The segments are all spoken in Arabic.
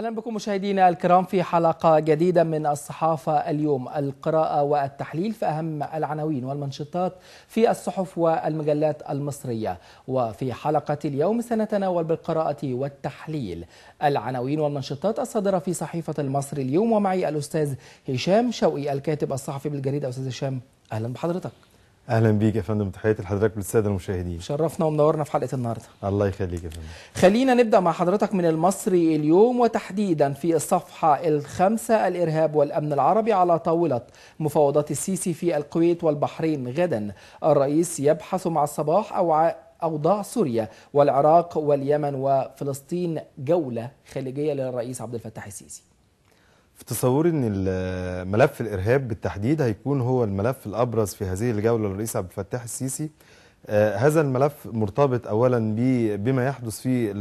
اهلا بكم مشاهدينا الكرام في حلقه جديده من الصحافه اليوم القراءه والتحليل في اهم العناوين والمنشطات في الصحف والمجلات المصريه وفي حلقه اليوم سنتناول بالقراءه والتحليل العناوين والمنشطات الصادره في صحيفه المصري اليوم ومعي الاستاذ هشام شوقي الكاتب الصحفي بالجريده استاذ هشام اهلا بحضرتك اهلا بيك يا فندم تحياتي لحضرتك وللساده المشاهدين شرفنا ومنورنا في حلقه النهارده الله يخليك يا فندم خلينا نبدا مع حضرتك من المصري اليوم وتحديدا في الصفحه الخامسه الارهاب والامن العربي على طاوله مفاوضات السيسي في الكويت والبحرين غدا الرئيس يبحث مع الصباح او أوضاع سوريا والعراق واليمن وفلسطين جولة خليجية للرئيس عبد الفتاح السيسي في تصوري ان ملف الارهاب بالتحديد هيكون هو الملف الابرز في هذه الجوله للرئيس عبد الفتاح السيسي آه، هذا الملف مرتبط اولا بما يحدث في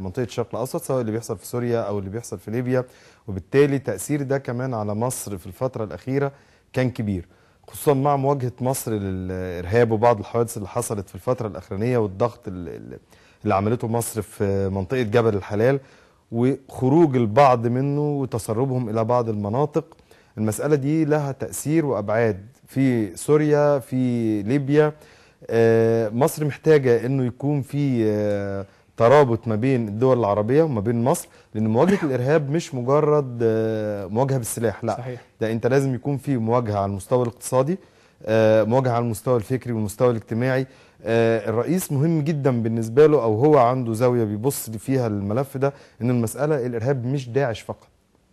منطقه الشرق الاوسط سواء اللي بيحصل في سوريا او اللي بيحصل في ليبيا وبالتالي تاثير ده كمان على مصر في الفتره الاخيره كان كبير خصوصا مع مواجهه مصر للارهاب وبعض الحوادث اللي حصلت في الفتره الاخرانيه والضغط اللي عملته مصر في منطقه جبل الحلال وخروج البعض منه وتسربهم إلى بعض المناطق المسألة دي لها تأثير وأبعاد في سوريا في ليبيا آه، مصر محتاجة أنه يكون في آه، ترابط ما بين الدول العربية وما بين مصر لأن مواجهة الإرهاب مش مجرد آه، مواجهة بالسلاح لا صحيح. ده أنت لازم يكون في مواجهة على المستوى الاقتصادي مواجهة على المستوى الفكري والمستوى الاجتماعي آه، الرئيس مهم جدا بالنسبه له او هو عنده زاويه بيبص فيها الملف ده ان المساله الارهاب مش داعش فقط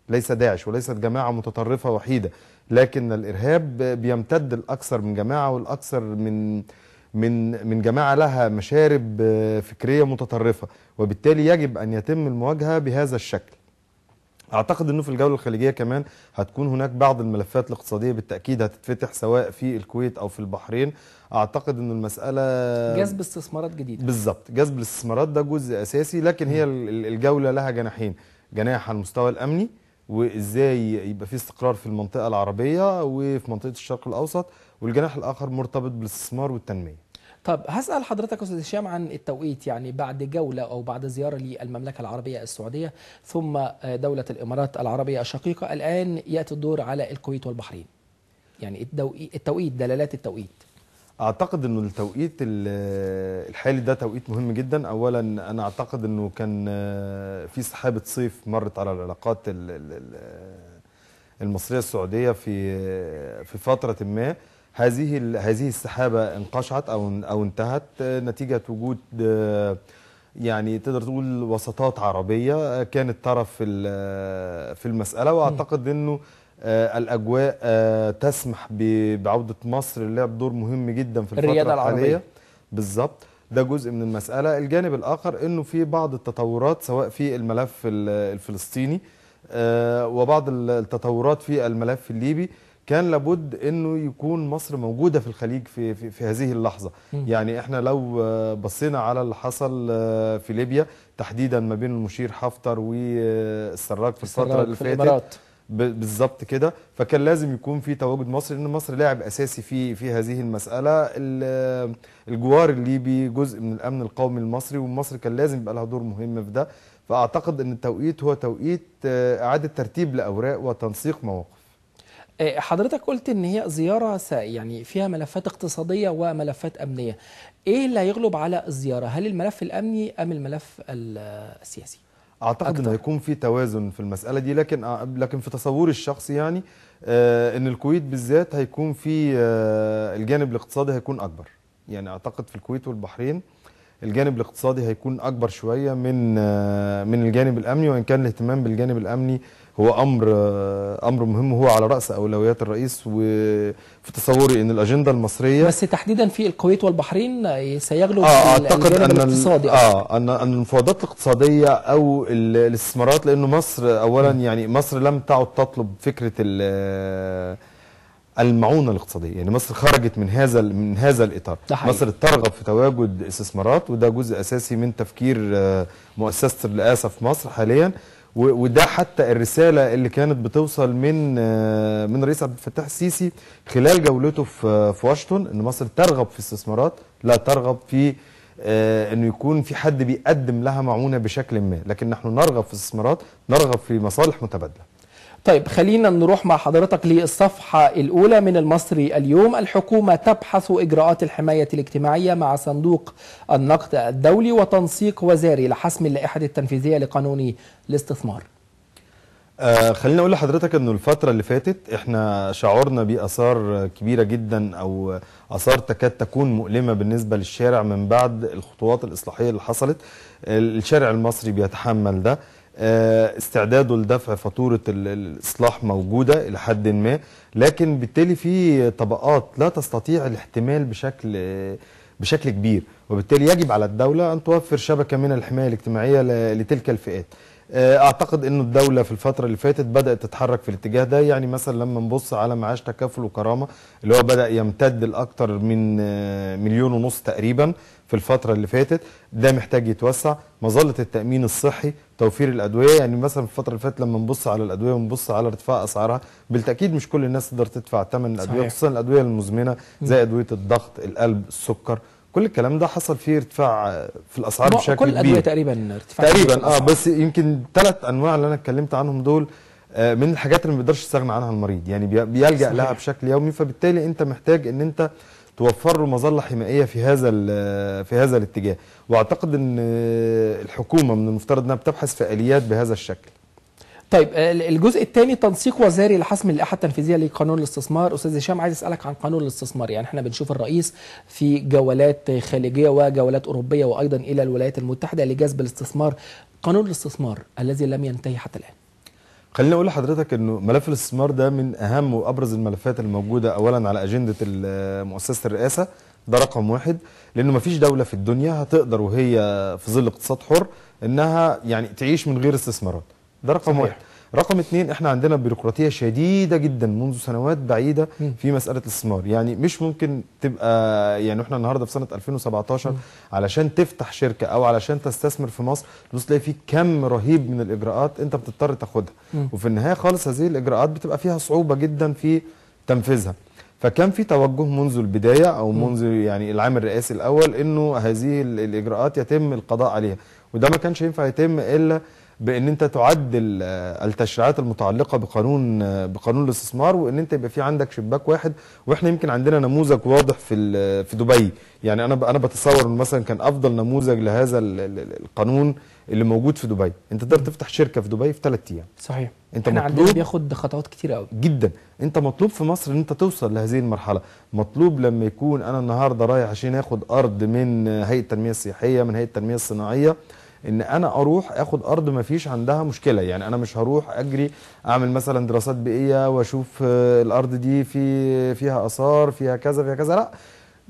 ليس داعش وليست جماعه متطرفه وحيده لكن الارهاب بيمتد لاكثر من جماعه والاكثر من من من جماعه لها مشارب آه، فكريه متطرفه وبالتالي يجب ان يتم المواجهه بهذا الشكل اعتقد انه في الجوله الخليجيه كمان هتكون هناك بعض الملفات الاقتصاديه بالتاكيد هتتفتح سواء في الكويت او في البحرين اعتقد ان المساله جذب استثمارات جديده بالظبط جذب الاستثمارات ده جزء اساسي لكن هي الجوله لها جناحين جناح على المستوى الامني وازاي يبقى في استقرار في المنطقه العربيه وفي منطقه الشرق الاوسط والجناح الاخر مرتبط بالاستثمار والتنميه طب هسال حضرتك استاذ هشام عن التوقيت يعني بعد جوله او بعد زياره للمملكه العربيه السعوديه ثم آه، دوله الامارات العربيه الشقيقه الان ياتي الدور على الكويت والبحرين يعني التوقيت دلالات التوقيت اعتقد انه التوقيت آه، الحالي ده توقيت مهم جدا اولا انا اعتقد انه كان آه، في سحابه صيف مرت على العلاقات المصريه السعوديه في في فتره ما هذه هذه السحابه انقشعت او او انتهت نتيجه وجود يعني تقدر تقول وسطات عربيه كانت طرف في في المساله واعتقد انه الاجواء تسمح بعوده مصر للعب دور مهم جدا في الفتره الرياضه العربيه بالظبط ده جزء من المساله الجانب الاخر انه في بعض التطورات سواء في الملف الفلسطيني آه، وبعض التطورات في الملف الليبي كان لابد انه يكون مصر موجوده في الخليج في في, في هذه اللحظه م. يعني احنا لو آه، بصينا على اللي حصل آه، في ليبيا تحديدا ما بين المشير حفتر والسراج آه، في الفتره اللي فاتت بالظبط كده فكان لازم يكون في تواجد مصر لان مصر لاعب اساسي في في هذه المساله الجوار الليبي جزء من الامن القومي المصري ومصر كان لازم يبقى لها دور مهم في ده فاعتقد ان التوقيت هو توقيت اعاده ترتيب لاوراق وتنسيق مواقف آه، حضرتك قلت ان هي زياره يعني فيها ملفات اقتصاديه وملفات امنيه ايه اللي هيغلب على الزياره هل الملف الامني ام الملف السياسي اعتقد انه هيكون في توازن في المساله دي لكن لكن في تصوري الشخصي يعني آه، ان الكويت بالذات هيكون في آه، الجانب الاقتصادي هيكون اكبر يعني اعتقد في الكويت والبحرين الجانب الاقتصادي هيكون اكبر شويه من من الجانب الامني وان كان الاهتمام بالجانب الامني هو امر امر مهم وهو على راس اولويات الرئيس وفي تصوري ان الاجنده المصريه بس تحديدا في الكويت والبحرين سيغلو آه اعتقد ان الاقتصادي اه ان ان المفاوضات الاقتصاديه او الاستثمارات لانه مصر اولا يعني مصر لم تعد تطلب فكره المعونه الاقتصاديه يعني مصر خرجت من هذا من هذا الاطار مصر ترغب في تواجد استثمارات وده جزء اساسي من تفكير آه، مؤسسه الرئاسه في مصر حاليا وده حتى الرساله اللي كانت بتوصل من آه، من رئيس عبد الفتاح السيسي خلال جولته في آه، في واشنطن ان مصر ترغب في استثمارات لا ترغب في آه، انه يكون في حد بيقدم لها معونه بشكل ما لكن نحن نرغب في استثمارات نرغب في مصالح متبادله طيب خلينا نروح مع حضرتك للصفحة الأولى من المصري اليوم الحكومة تبحث إجراءات الحماية الاجتماعية مع صندوق النقد الدولي وتنسيق وزاري لحسم اللائحة التنفيذية لقانون الاستثمار آه خليني اقول لحضرتك انه الفتره اللي فاتت احنا شعرنا باثار كبيره جدا او اثار تكاد تكون مؤلمه بالنسبه للشارع من بعد الخطوات الاصلاحيه اللي حصلت الشارع المصري بيتحمل ده آه، استعداده لدفع فاتوره الاصلاح موجوده الى حد ما لكن بالتالي في طبقات لا تستطيع الاحتمال بشكل بشكل كبير وبالتالي يجب على الدوله ان توفر شبكه من الحمايه الاجتماعيه لتلك الفئات آه، اعتقد أن الدوله في الفتره اللي فاتت بدات تتحرك في الاتجاه ده يعني مثلا لما نبص على معاش تكافل وكرامه اللي هو بدا يمتد لاكثر من آه، مليون ونص تقريبا في الفترة اللي فاتت ده محتاج يتوسع مظلة التأمين الصحي توفير الأدوية يعني مثلا في الفترة اللي فاتت لما نبص على الأدوية ونبص على ارتفاع أسعارها بالتأكيد مش كل الناس تقدر تدفع ثمن الأدوية خصوصا الأدوية المزمنة زي أدوية الضغط القلب السكر كل الكلام ده حصل فيه ارتفاع آه، في الاسعار بشكل كبير كل الادويه تقريبا ارتفاع تقريبا اه بس يمكن ثلاث انواع اللي انا اتكلمت عنهم دول آه، من الحاجات اللي ما بيقدرش يستغنى عنها المريض يعني بيلجا لها بشكل يومي فبالتالي انت محتاج ان انت توفر له مظله حمائيه في هذا في هذا الاتجاه واعتقد ان الحكومه من المفترض انها بتبحث في اليات بهذا الشكل طيب الجزء الثاني تنسيق وزاري لحسم اللائحه التنفيذيه لقانون الاستثمار استاذ هشام عايز اسالك عن قانون الاستثمار يعني احنا بنشوف الرئيس في جولات خارجيه وجولات اوروبيه وايضا الى الولايات المتحده لجذب الاستثمار قانون الاستثمار الذي لم ينتهي حتى الان خليني اقول لحضرتك انه ملف الاستثمار ده من اهم وابرز الملفات الموجوده اولا على اجنده مؤسسه الرئاسه ده رقم واحد لانه ما فيش دوله في الدنيا هتقدر وهي في ظل اقتصاد حر انها يعني تعيش من غير استثمارات ده رقم صحيح. واحد رقم اثنين احنا عندنا بيروقراطيه شديده جدا منذ سنوات بعيده في مساله الاستثمار يعني مش ممكن تبقى يعني احنا النهارده في سنه 2017 مم. علشان تفتح شركه او علشان تستثمر في مصر تبص تلاقي في كم رهيب من الاجراءات انت بتضطر تاخدها مم. وفي النهايه خالص هذه الاجراءات بتبقى فيها صعوبه جدا في تنفيذها فكان في توجه منذ البدايه او منذ يعني العام الرئاسي الاول انه هذه الاجراءات يتم القضاء عليها وده ما كانش ينفع يتم الا بان انت تعدل التشريعات المتعلقه بقانون بقانون الاستثمار وان انت يبقى في عندك شباك واحد واحنا يمكن عندنا نموذج واضح في في دبي يعني انا انا بتصور ان مثلا كان افضل نموذج لهذا القانون اللي موجود في دبي انت تقدر تفتح شركه في دبي في ثلاث ايام صحيح انت احنا مطلوب عندنا بياخد خطوات كتير قوي جدا انت مطلوب في مصر ان انت توصل لهذه المرحله مطلوب لما يكون انا النهارده رايح عشان اخد ارض من هيئه التنميه السياحيه من هيئه التنميه الصناعيه ان انا اروح اخد ارض ما فيش عندها مشكله يعني انا مش هروح اجري اعمل مثلا دراسات بيئيه واشوف آه، الارض دي في فيها اثار فيها كذا فيها كذا لا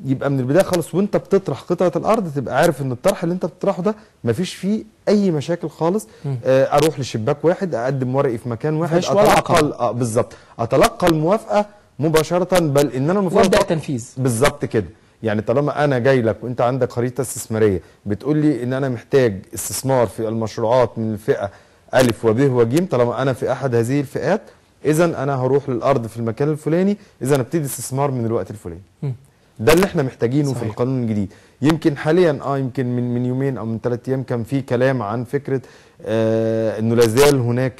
يبقى من البدايه خالص وانت بتطرح قطعه الارض تبقى عارف ان الطرح اللي انت بتطرحه ده ما فيش فيه اي مشاكل خالص آه، اروح لشباك واحد اقدم ورقي في مكان واحد اتلقى آه بالظبط اتلقى الموافقه مباشره بل ان انا المفروض وابدا التنفيذ بالظبط كده يعني طالما انا جاي لك وانت عندك خريطه استثماريه بتقول لي ان انا محتاج استثمار في المشروعات من الفئه الف وب ج طالما انا في احد هذه الفئات اذا انا هروح للارض في المكان الفلاني اذا ابتدي استثمار من الوقت الفلاني ده اللي احنا محتاجينه صحيح. في القانون الجديد يمكن حاليا اه يمكن من من يومين او من ثلاث ايام كان في كلام عن فكره آه انه لازال هناك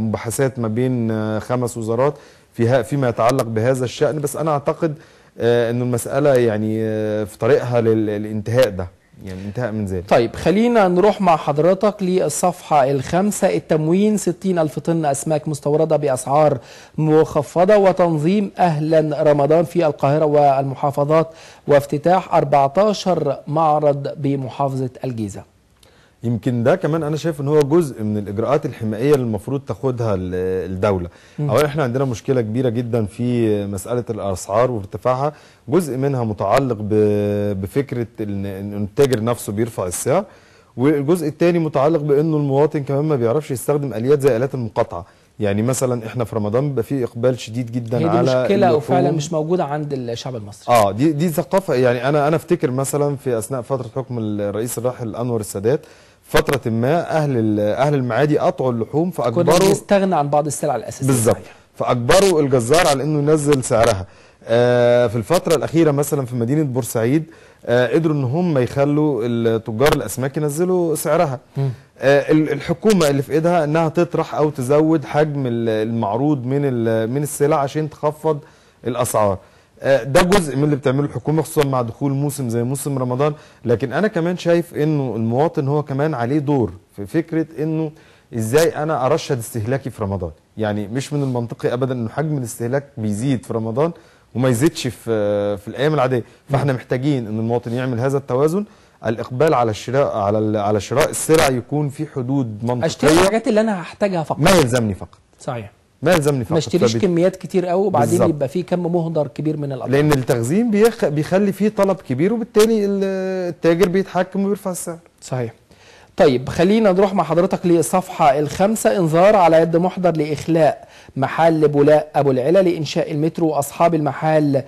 مباحثات ما بين آه خمس وزارات فيها فيما يتعلق بهذا الشان بس انا اعتقد آه، انه المساله يعني آه، في طريقها للانتهاء ده يعني انتهاء من ذلك طيب خلينا نروح مع حضرتك للصفحة الخامسة التموين 60 ألف طن أسماك مستوردة بأسعار مخفضة وتنظيم أهلا رمضان في القاهرة والمحافظات وافتتاح 14 معرض بمحافظة الجيزة يمكن ده كمان انا شايف ان هو جزء من الاجراءات الحمائيه اللي المفروض تاخدها الدوله اولا احنا عندنا مشكله كبيره جدا في مساله الاسعار وارتفاعها جزء منها متعلق بفكره ان التاجر نفسه بيرفع السعر والجزء الثاني متعلق بانه المواطن كمان ما بيعرفش يستخدم اليات زي الات المقاطعه يعني مثلا احنا في رمضان بيبقى في اقبال شديد جدا هي دي على مشكله وفعلا مش موجوده عند الشعب المصري اه دي دي ثقافه يعني انا انا افتكر مثلا في اثناء فتره حكم الرئيس الراحل انور السادات فتره ما اهل اهل المعادي قطعوا اللحوم فاجبروا كنا بنستغنى عن بعض السلع الاساسيه بالظبط فاجبروا الجزار على انه ينزل سعرها آه، في الفتره الاخيره مثلا في مدينه بورسعيد آه، قدروا ان هم يخلوا تجار الاسماك ينزلوا سعرها آه الحكومه اللي في ايدها انها تطرح او تزود حجم المعروض من من السلع عشان تخفض الاسعار آه، ده جزء من اللي بتعمله الحكومه خصوصا مع دخول موسم زي موسم رمضان لكن انا كمان شايف انه المواطن هو كمان عليه دور في فكره انه ازاي انا ارشد استهلاكي في رمضان يعني مش من المنطقي ابدا انه حجم الاستهلاك بيزيد في رمضان وما يزيدش في آه، في الايام العاديه فاحنا محتاجين ان المواطن يعمل هذا التوازن الاقبال على الشراء على على شراء السلع يكون في حدود منطقيه اشتري الحاجات اللي انا هحتاجها فقط ما يلزمني فقط صحيح ما يلزمني فقط ما اشتريش كميات كتير قوي وبعدين بالزبط. يبقى فيه كم مهدر كبير من الأطعمة لأن التخزين بيخ... بيخلي فيه طلب كبير وبالتالي التاجر بيتحكم وبيرفع السعر صحيح طيب خلينا نروح مع حضرتك للصفحة الخامسة انذار على يد محضر لإخلاء محل بولاء أبو العلا لإنشاء المترو وأصحاب المحل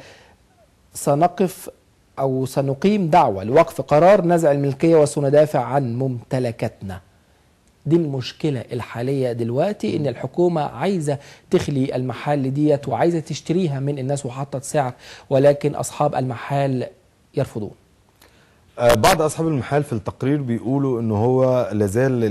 سنقف أو سنقيم دعوة لوقف قرار نزع الملكية وسندافع عن ممتلكاتنا دي المشكلة الحالية دلوقتي ان الحكومة عايزة تخلي المحال ديت وعايزة تشتريها من الناس وحطت سعر ولكن اصحاب المحال يرفضون آه، بعض اصحاب المحال في التقرير بيقولوا ان هو لازال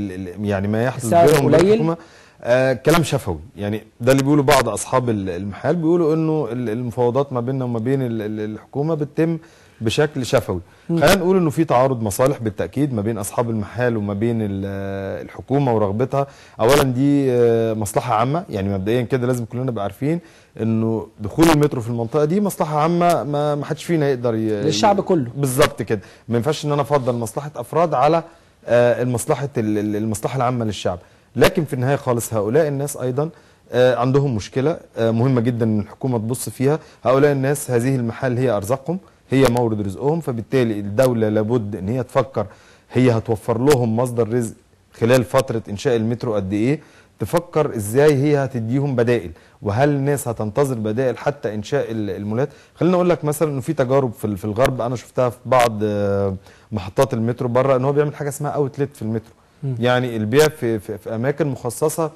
يعني ما يحدث بينهم الحكومه آه كلام شفوي يعني ده اللي بيقوله بعض اصحاب المحال بيقولوا انه المفاوضات ما بيننا وما بين الحكومه بتتم بشكل شفوي خلينا نقول انه في تعارض مصالح بالتاكيد ما بين اصحاب المحال وما بين الحكومه ورغبتها اولا دي آه، مصلحه عامه يعني مبدئيا كده لازم كلنا نبقى عارفين انه دخول المترو في المنطقه دي مصلحه عامه ما حدش فينا يقدر ي... للشعب كله بالظبط كده ما ينفعش ان انا افضل مصلحه افراد على آه، المصلحه المصلحه العامه للشعب لكن في النهايه خالص هؤلاء الناس ايضا آه، عندهم مشكله مهمه جدا ان الحكومه تبص فيها هؤلاء الناس هذه المحال هي ارزاقهم هي مورد رزقهم فبالتالي الدولة لابد ان هي تفكر هي هتوفر لهم مصدر رزق خلال فترة انشاء المترو قد ايه تفكر ازاي هي هتديهم بدائل وهل الناس هتنتظر بدائل حتى انشاء المولات خلينا اقول لك مثلا انه في تجارب في الغرب انا شفتها في بعض آه، محطات المترو بره ان هو بيعمل حاجه اسمها اوتلت في المترو م. يعني البيع في, في, في اماكن مخصصه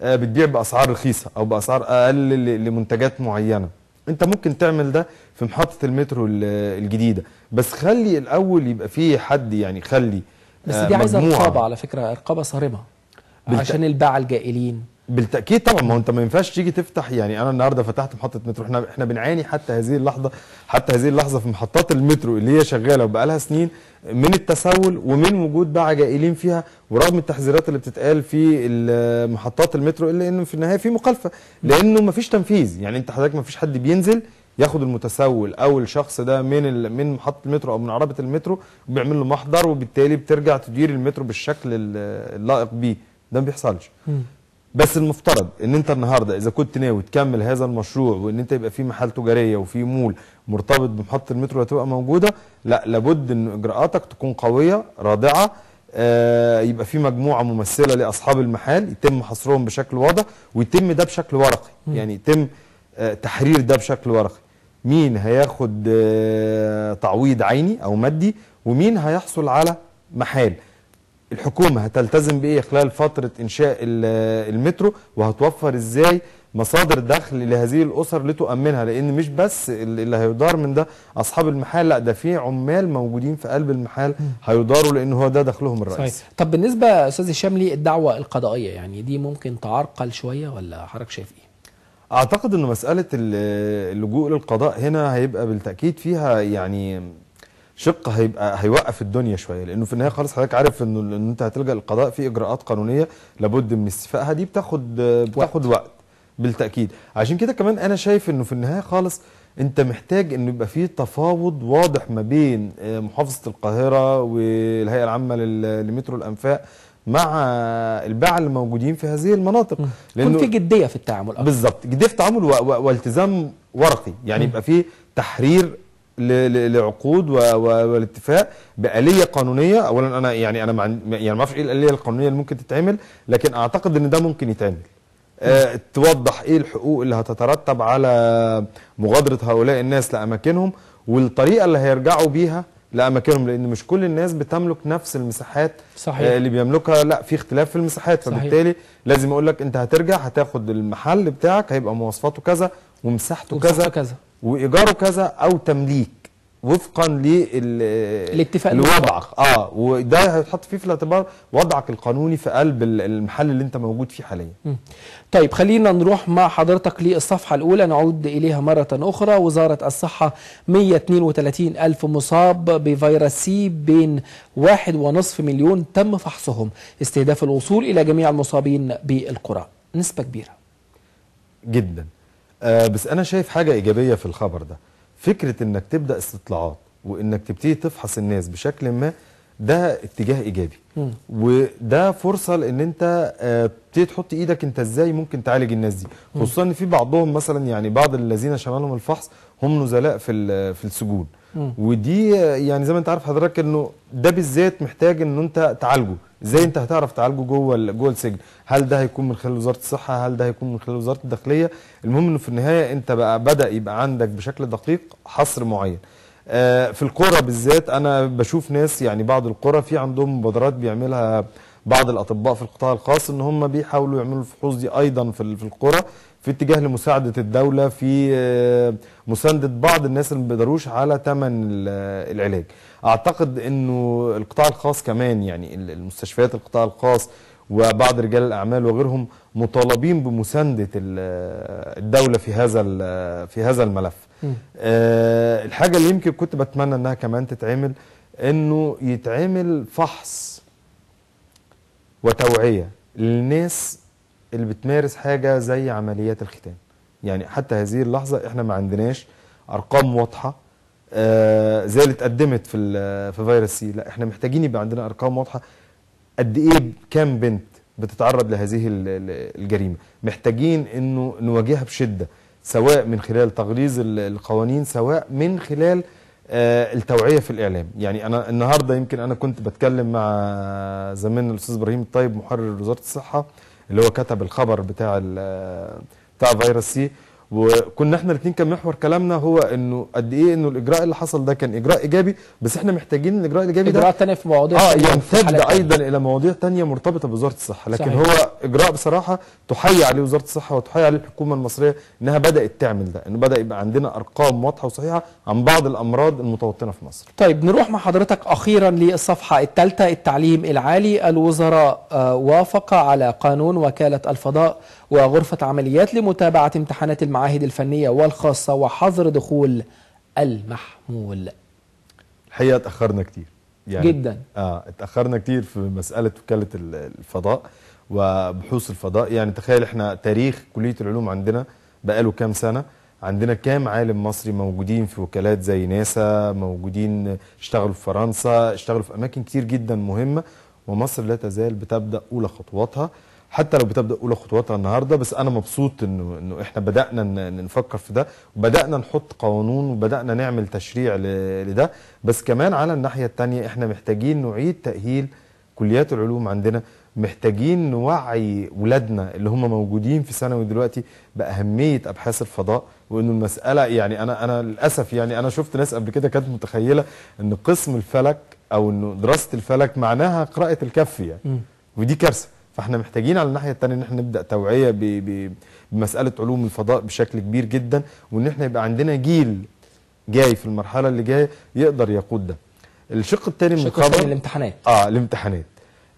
آه، بتبيع باسعار رخيصه او باسعار اقل لمنتجات معينه انت ممكن تعمل ده في محطه المترو الجديده بس خلي الاول يبقى فيه حد يعني خلي بس آه، دي عايزه رقابه على فكره رقابه صارمه بالت... عشان الباعة الجائلين بالتاكيد طبعا ما هو انت ما ينفعش تيجي تفتح يعني انا النهارده فتحت محطه مترو احنا احنا بنعاني حتى هذه اللحظه حتى هذه اللحظه في محطات المترو اللي هي شغاله وبقالها سنين من التسول ومن وجود بقى عجائلين فيها ورغم التحذيرات اللي بتتقال في محطات المترو الا انه في النهايه في مخالفه لانه ما فيش تنفيذ يعني انت حضرتك ما فيش حد بينزل ياخد المتسول او الشخص ده من من محطه المترو او من عربه المترو وبيعمل له محضر وبالتالي بترجع تدير المترو بالشكل اللائق بيه ده ما بيحصلش بس المفترض ان انت النهارده اذا كنت ناوي تكمل هذا المشروع وان انت يبقى في محل تجاريه وفي مول مرتبط بمحطه المترو هتبقى موجوده لا لابد ان اجراءاتك تكون قويه رادعه آه يبقى في مجموعه ممثله لاصحاب المحال يتم حصرهم بشكل واضح ويتم ده بشكل ورقي م. يعني يتم آه تحرير ده بشكل ورقي مين هياخد آه تعويض عيني او مادي ومين هيحصل على محال الحكومه هتلتزم بايه خلال فتره انشاء المترو وهتوفر ازاي مصادر دخل لهذه الاسر لتؤمنها لان مش بس اللي هيدار من ده اصحاب المحال لا ده في عمال موجودين في قلب المحال هيداروا لان هو ده دخلهم الرئيسي طب بالنسبه استاذ هشام للدعوه القضائيه يعني دي ممكن تعرقل شويه ولا حضرتك شايف ايه اعتقد ان مساله اللجوء للقضاء هنا هيبقى بالتاكيد فيها يعني شق هيبقى هيوقف الدنيا شويه لانه في النهايه خالص حضرتك عارف انه ان انت هتلجا للقضاء في اجراءات قانونيه لابد من استيفائها دي بتاخد بتاخد وقت. وقت بالتاكيد عشان كده كمان انا شايف انه في النهايه خالص انت محتاج انه يبقى في تفاوض واضح ما بين آه، محافظه القاهره والهيئه العامه لمترو الانفاق مع الباعة اللي موجودين في هذه المناطق لانه في جديه في التعامل بالظبط جديه في التعامل والتزام ورقي يعني يبقى في تحرير لعقود والاتفاق باليه قانونيه اولا انا يعني انا ما يعني ما اعرفش ايه الاليه القانونيه اللي ممكن تتعمل لكن اعتقد ان ده ممكن يتعمل أه توضح ايه الحقوق اللي هتترتب على مغادره هؤلاء الناس لاماكنهم والطريقه اللي هيرجعوا بيها لاماكنهم لان مش كل الناس بتملك نفس المساحات صحيح. آه، اللي بيملكها لا في اختلاف في المساحات فبالتالي صحيح. لازم اقول لك انت هترجع هتاخد المحل بتاعك هيبقى مواصفاته كذا ومساحته كذا, كذا وايجاره كذا او تمليك وفقا للاتفاق لوضعك اه وده هيتحط فيه في الاعتبار وضعك القانوني في قلب المحل اللي انت موجود فيه حاليا طيب خلينا نروح مع حضرتك للصفحه الاولى نعود اليها مره اخرى وزاره الصحه 132 الف مصاب بفيروس سي بين واحد ونصف مليون تم فحصهم استهداف الوصول الى جميع المصابين بالقرى نسبه كبيره جدا آه بس انا شايف حاجه ايجابيه في الخبر ده فكره انك تبدا استطلاعات وانك تبتدي تفحص الناس بشكل ما ده اتجاه ايجابي م. وده فرصه لان انت تبتدي آه، تحط ايدك انت ازاي ممكن تعالج الناس دي خصوصا ان في بعضهم مثلا يعني بعض الذين شمالهم الفحص هم نزلاء في في السجون م. ودي آه، يعني زي ما انت عارف حضرتك انه ده بالذات محتاج ان انت تعالجه ازاي انت هتعرف تعالجه جوه جوه السجن هل ده هيكون من خلال وزاره الصحه هل ده هيكون من خلال وزاره الداخليه المهم انه في النهايه انت بقى بدا يبقى عندك بشكل دقيق حصر معين آه، في القرى بالذات انا بشوف ناس يعني بعض القرى في عندهم مبادرات بيعملها بعض الاطباء في القطاع الخاص ان هم بيحاولوا يعملوا الفحوص دي ايضا في القرى في اتجاه لمساعده الدوله في آه، مسانده بعض الناس اللي ما بيقدروش على تمن آه، العلاج اعتقد انه القطاع الخاص كمان يعني المستشفيات القطاع الخاص وبعض رجال الاعمال وغيرهم مطالبين بمسانده آه، الدوله في هذا في هذا الملف أه الحاجه اللي يمكن كنت بتمنى انها كمان تتعمل انه يتعمل فحص وتوعيه للناس اللي بتمارس حاجه زي عمليات الختان يعني حتى هذه اللحظه احنا ما عندناش ارقام واضحه آه، زي اللي اتقدمت في في فيروس سي لا احنا محتاجين يبقى عندنا ارقام واضحه قد ايه كام بنت بتتعرض لهذه الجريمه محتاجين انه نواجهها بشده سواء من خلال تغليظ القوانين سواء من خلال آه، التوعيه في الاعلام يعني انا النهارده يمكن انا كنت بتكلم مع زميلنا الاستاذ ابراهيم الطيب محرر وزاره الصحه اللي هو كتب الخبر بتاع بتاع فيروس سي وكنا احنا الاثنين كان محور كلامنا هو انه قد ايه انه الاجراء اللي حصل ده كان اجراء ايجابي بس احنا محتاجين الاجراء الايجابي ده اجراء ثاني في مواضيع اه يمتد ايضا الى مواضيع ثانيه مرتبطه بوزاره الصحه لكن صحيح. هو اجراء بصراحه تحيي عليه وزاره الصحه وتحيي عليه الحكومه المصريه انها بدات تعمل ده انه بدا يبقى عندنا ارقام واضحه وصحيحه عن بعض الامراض المتوطنه في مصر. طيب نروح مع حضرتك اخيرا للصفحه الثالثه التعليم العالي الوزراء آه، وافق على قانون وكاله الفضاء وغرفة عمليات لمتابعة امتحانات المعاهد الفنية والخاصة وحظر دخول المحمول الحقيقة تأخرنا كتير يعني جدا اه اتأخرنا كتير في مسألة وكالة الفضاء وبحوث الفضاء يعني تخيل احنا تاريخ كلية العلوم عندنا بقاله كام سنة عندنا كام عالم مصري موجودين في وكالات زي ناسا موجودين اشتغلوا في فرنسا اشتغلوا في أماكن كتير جدا مهمة ومصر لا تزال بتبدأ أولى خطواتها حتى لو بتبدا اولى خطواتها النهارده بس انا مبسوط انه انه احنا بدانا نفكر في ده وبدانا نحط قانون وبدانا نعمل تشريع لده بس كمان على الناحيه الثانيه احنا محتاجين نعيد تاهيل كليات العلوم عندنا محتاجين نوعي ولادنا اللي هم موجودين في ثانوي دلوقتي باهميه ابحاث الفضاء وانه المساله يعني انا انا للاسف يعني انا شفت ناس قبل كده كانت متخيله ان قسم الفلك او انه دراسه الفلك معناها قراءه الكف يعني ودي كارثه فاحنا محتاجين على الناحيه الثانيه ان احنا نبدا توعيه ب ب بمساله علوم الفضاء بشكل كبير جدا وان احنا يبقى عندنا جيل جاي في المرحله اللي جايه يقدر يقود ده. الشق الثاني من الخبر الامتحانات اه الامتحانات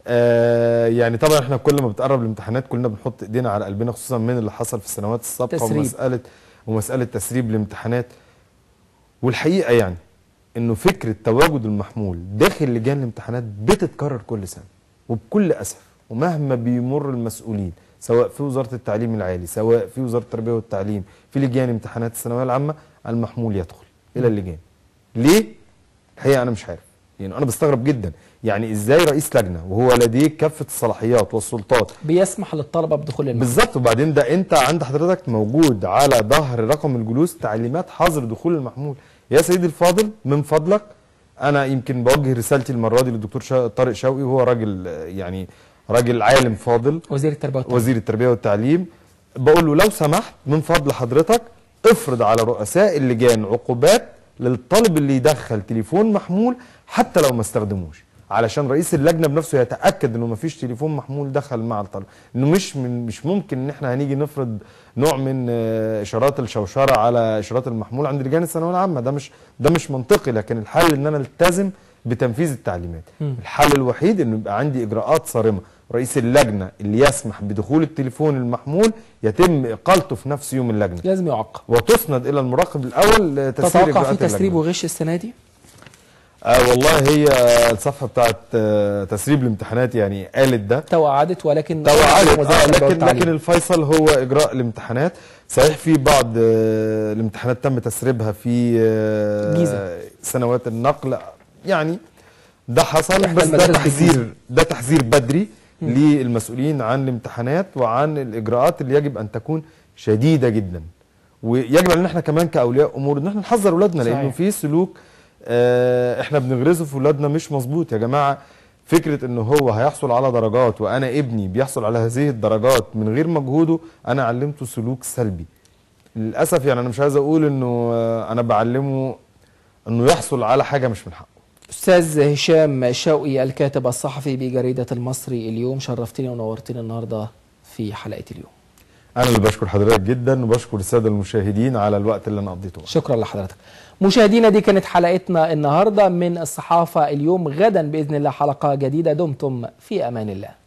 آه يعني طبعا احنا كل ما بتقرب الامتحانات كلنا بنحط ايدينا على قلبنا خصوصا من اللي حصل في السنوات السابقه تسريب. ومساله ومساله تسريب الامتحانات والحقيقه يعني انه فكره تواجد المحمول داخل لجان الامتحانات بتتكرر كل سنه وبكل اسف ومهما بيمر المسؤولين سواء في وزارة التعليم العالي سواء في وزارة التربية والتعليم في لجان امتحانات الثانوية العامة المحمول يدخل إلى اللجان ليه؟ الحقيقة أنا مش عارف يعني أنا بستغرب جدا يعني إزاي رئيس لجنة وهو لديه كافة الصلاحيات والسلطات بيسمح للطلبة بدخول المحمول بالظبط وبعدين ده أنت عند حضرتك موجود على ظهر رقم الجلوس تعليمات حظر دخول المحمول يا سيدي الفاضل من فضلك انا يمكن بوجه رسالتي المره دي للدكتور طارق شوقي وهو راجل آه، يعني راجل عالم فاضل وزير التربيه والتعليم وزير التربيه والتعليم بقول له لو سمحت من فضل حضرتك افرض على رؤساء اللجان عقوبات للطالب اللي يدخل تليفون محمول حتى لو ما استخدموش علشان رئيس اللجنه بنفسه يتاكد انه ما فيش تليفون محمول دخل مع الطالب انه مش من مش ممكن ان احنا هنيجي نفرض نوع من آه، اشارات الشوشره على اشارات المحمول عند لجان الثانويه العامه ده مش ده مش منطقي لكن الحل ان انا التزم بتنفيذ التعليمات الحل الوحيد انه يبقى عندي اجراءات صارمه رئيس اللجنه اللي يسمح بدخول التليفون المحمول يتم اقالته في نفس يوم اللجنه لازم يعاقب وتسند الى المراقب الاول تسريب تتوقع في تسريب وغش السنه دي آه والله هي الصفحه بتاعت آه تسريب الامتحانات يعني قالت ده توعدت ولكن توعدت آه لكن لكن الفيصل هو اجراء الامتحانات صحيح في بعض آه الامتحانات تم تسريبها في آه جيزة. سنوات النقل يعني ده حصل بس ده تحذير ده تحذير بدري للمسؤولين عن الامتحانات وعن الاجراءات اللي يجب ان تكون شديده جدا ويجب علينا احنا كمان كاولياء امور ان احنا نحذر اولادنا لانه في سلوك اه احنا بنغرزه في اولادنا مش مظبوط يا جماعه فكره ان هو هيحصل على درجات وانا ابني بيحصل على هذه الدرجات من غير مجهوده انا علمته سلوك سلبي للاسف يعني انا مش عايز اقول انه آه، انا بعلمه انه يحصل على حاجه مش من حقه أستاذ هشام شوقي الكاتب الصحفي بجريدة المصري اليوم شرفتني ونورتني النهاردة في حلقة اليوم أنا اللي بشكر حضرتك جدا وبشكر السادة المشاهدين على الوقت اللي أنا قضيته شكرا لحضرتك مشاهدينا دي كانت حلقتنا النهاردة من الصحافة اليوم غدا بإذن الله حلقة جديدة دمتم في أمان الله